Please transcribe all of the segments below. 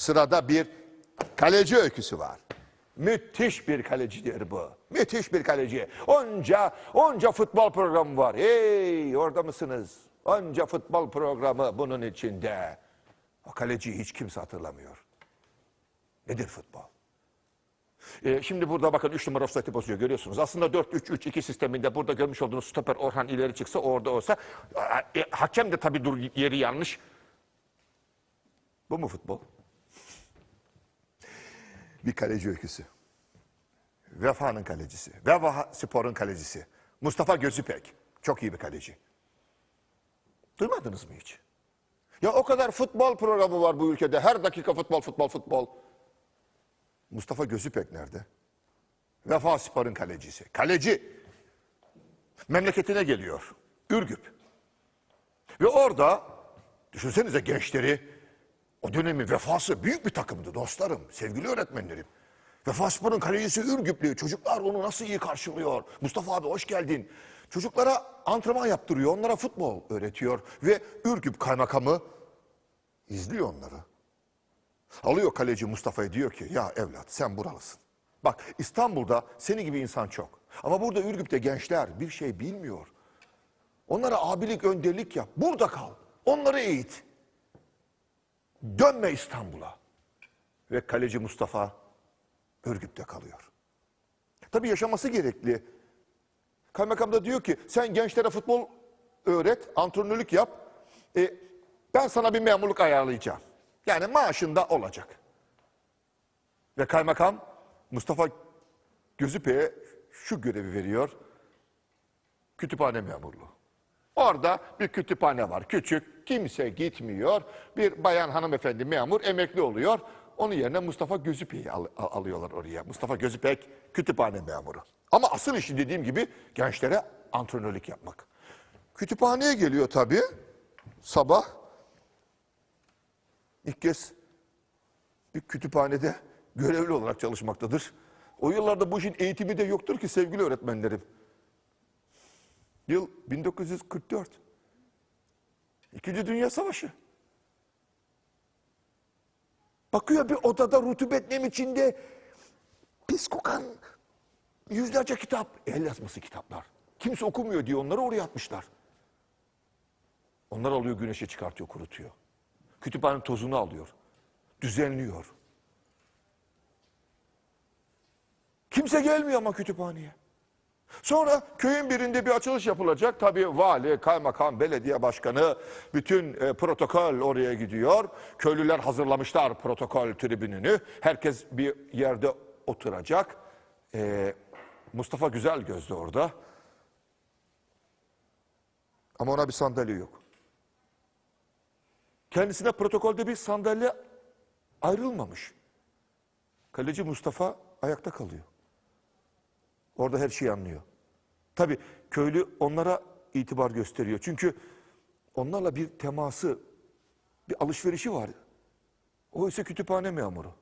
Sırada bir kaleci öyküsü var. Müthiş bir kalecidir bu. Müthiş bir kaleci. Onca, onca futbol programı var. Hey orada mısınız? Onca futbol programı bunun içinde. O kaleciyi hiç kimse hatırlamıyor. Nedir futbol? Ee, şimdi burada bakın 3 numara offset'i bozuyor görüyorsunuz. Aslında 4-3-3-2 sisteminde burada görmüş olduğunuz stoper Orhan ileri çıksa orada olsa. E, hakem de tabii dur, yeri yanlış. Bu mu futbol? bir kaleci öyküsü. Vefa'nın kalecisi. Vefa Spor'un kalecisi. Mustafa Gözüpek. Çok iyi bir kaleci. Duymadınız mı hiç? Ya o kadar futbol programı var bu ülkede. Her dakika futbol, futbol, futbol. Mustafa Gözüpek nerede? Vefa Spor'un kalecisi. Kaleci. Memleketine geliyor. Ürgüp. Ve orada düşünsenize gençleri o dönemin vefası büyük bir takımdı dostlarım, sevgili öğretmenlerim. Vefa Spor'un kalecisi Ürgüplü. Çocuklar onu nasıl iyi karşılıyor. Mustafa abi hoş geldin. Çocuklara antrenman yaptırıyor, onlara futbol öğretiyor. Ve Ürgüp kaymakamı izliyor onları. Alıyor kaleci Mustafa'yı diyor ki ya evlat sen buralısın. Bak İstanbul'da seni gibi insan çok. Ama burada Ürgüp'te gençler bir şey bilmiyor. Onlara abilik, önderlik yap. Burada kal. Onları eğit. Dönme İstanbul'a. Ve kaleci Mustafa Ürgüp'te kalıyor. Tabii yaşaması gerekli. Kaymakam da diyor ki sen gençlere futbol öğret, antrenörlük yap. E, ben sana bir memurluk ayarlayacağım. Yani maaşında olacak. Ve kaymakam Mustafa Gözüpe'ye şu görevi veriyor. Kütüphane memurluğu. Orada bir kütüphane var. Küçük. Kimse gitmiyor. Bir bayan hanımefendi memur emekli oluyor. Onun yerine Mustafa Gözüpek'i al alıyorlar oraya. Mustafa Gözüpek kütüphane memuru. Ama asıl işi dediğim gibi gençlere antrenörlük yapmak. Kütüphaneye geliyor tabii. Sabah ilk kez bir kütüphanede görevli olarak çalışmaktadır. O yıllarda bu işin eğitimi de yoktur ki sevgili öğretmenlerim. Yıl 1944. İkinci Dünya Savaşı. Bakıyor bir odada rutubet nem içinde pis kokan yüzlerce kitap. El yazması kitaplar. Kimse okumuyor diye onları oraya atmışlar. Onlar alıyor güneşe çıkartıyor kurutuyor. Kütüphanenin tozunu alıyor. Düzenliyor. Kimse gelmiyor ama kütüphaneye. Sonra köyün birinde bir açılış yapılacak. Tabii vali, kaymakam, belediye başkanı bütün e, protokol oraya gidiyor. Köylüler hazırlamışlar protokol tribününü. Herkes bir yerde oturacak. E, Mustafa Güzel gözde orada. Ama ona bir sandalye yok. Kendisine protokolde bir sandalye ayrılmamış. Kaleci Mustafa ayakta kalıyor. Orada her şeyi anlıyor. Tabi köylü onlara itibar gösteriyor. Çünkü onlarla bir teması, bir alışverişi var. O ise kütüphane memuru.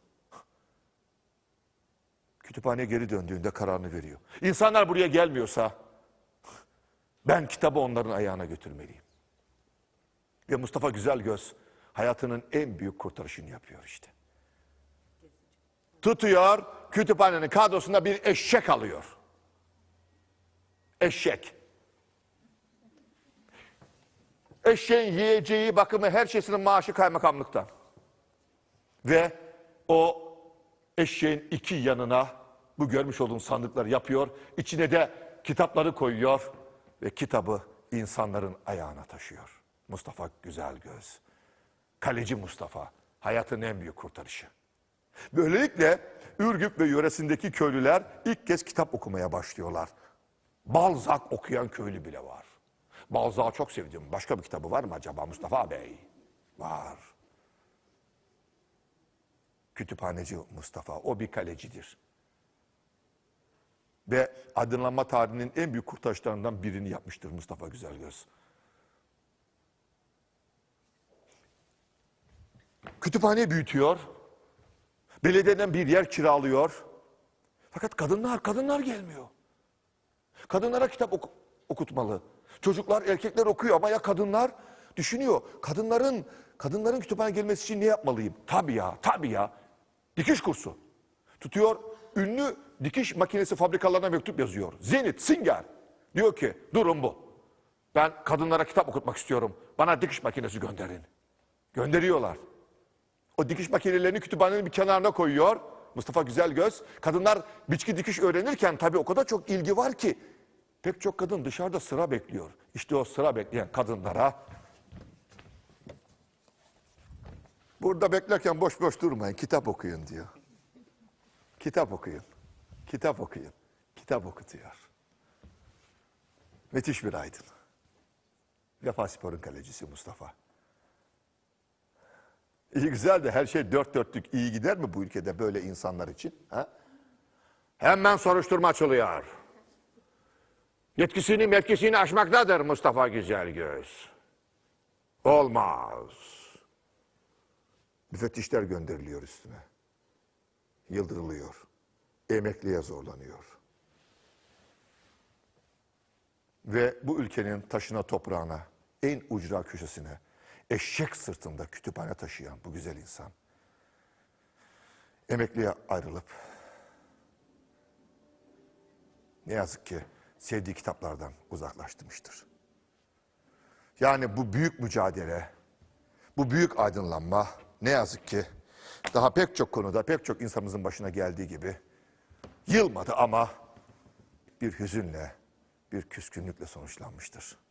Kütüphaneye geri döndüğünde kararını veriyor. İnsanlar buraya gelmiyorsa ben kitabı onların ayağına götürmeliyim. Ve Mustafa Güzelgöz hayatının en büyük kurtarışını yapıyor işte. Tutuyor kütüphanenin kadrosunda bir eşek alıyor. Eşek. Eşeğin yiyeceği, bakımı, her şeysinin maaşı kaymakamlıkta Ve o eşeğin iki yanına bu görmüş olduğun sandıkları yapıyor. İçine de kitapları koyuyor ve kitabı insanların ayağına taşıyor. Mustafa güzel göz, Kaleci Mustafa. Hayatın en büyük kurtarışı. Böylelikle Ürgüp ve yöresindeki köylüler ilk kez kitap okumaya başlıyorlar. Balzac okuyan köylü bile var. Balzak'ı çok sevdim. Başka bir kitabı var mı acaba Mustafa Bey? Var. Kütüphaneci Mustafa. O bir kalecidir. Ve aydınlanma tarihinin en büyük kurtarışlarından birini yapmıştır Mustafa Güzelgöz. Kütüphane büyütüyor. Belediyeden bir yer kiralıyor. Fakat kadınlar, kadınlar gelmiyor. Kadınlara kitap ok okutmalı. Çocuklar, erkekler okuyor ama ya kadınlar düşünüyor. Kadınların kadınların kütüphane gelmesi için ne yapmalıyım? Tabii ya, tabii ya. Dikiş kursu. Tutuyor ünlü dikiş makinesi fabrikalarına mektup yazıyor. Zenit, Singer. Diyor ki durum bu. Ben kadınlara kitap okutmak istiyorum. Bana dikiş makinesi gönderin. Gönderiyorlar. O dikiş makinelerini kütüphanenin bir kenarına koyuyor. Mustafa Güzelgöz. Kadınlar biçki dikiş öğrenirken tabii o kadar çok ilgi var ki pek çok kadın dışarıda sıra bekliyor. İşte o sıra bekleyen kadınlara burada beklerken boş boş durmayın kitap okuyun diyor. Kitap okuyun. Kitap okuyun. Kitap okutuyor. Müthiş bir aydın. Vefa Spor'un kalecisi Mustafa. İyi güzel de her şey dört dörtlük iyi gider mi bu ülkede böyle insanlar için? Ha? Hemen soruşturma açılıyor. Yetkisini metkisini aşmaktadır Mustafa Güzelgöz. Olmaz. Müfettişler gönderiliyor üstüne. Yıldırılıyor. Emekliye zorlanıyor. Ve bu ülkenin taşına toprağına, en ucra köşesine eşek sırtında kütüphane taşıyan bu güzel insan emekliye ayrılıp ne yazık ki sevdiği kitaplardan uzaklaştırmıştır. Yani bu büyük mücadele, bu büyük aydınlanma ne yazık ki daha pek çok konuda, pek çok insanımızın başına geldiği gibi yılmadı ama bir hüzünle, bir küskünlükle sonuçlanmıştır.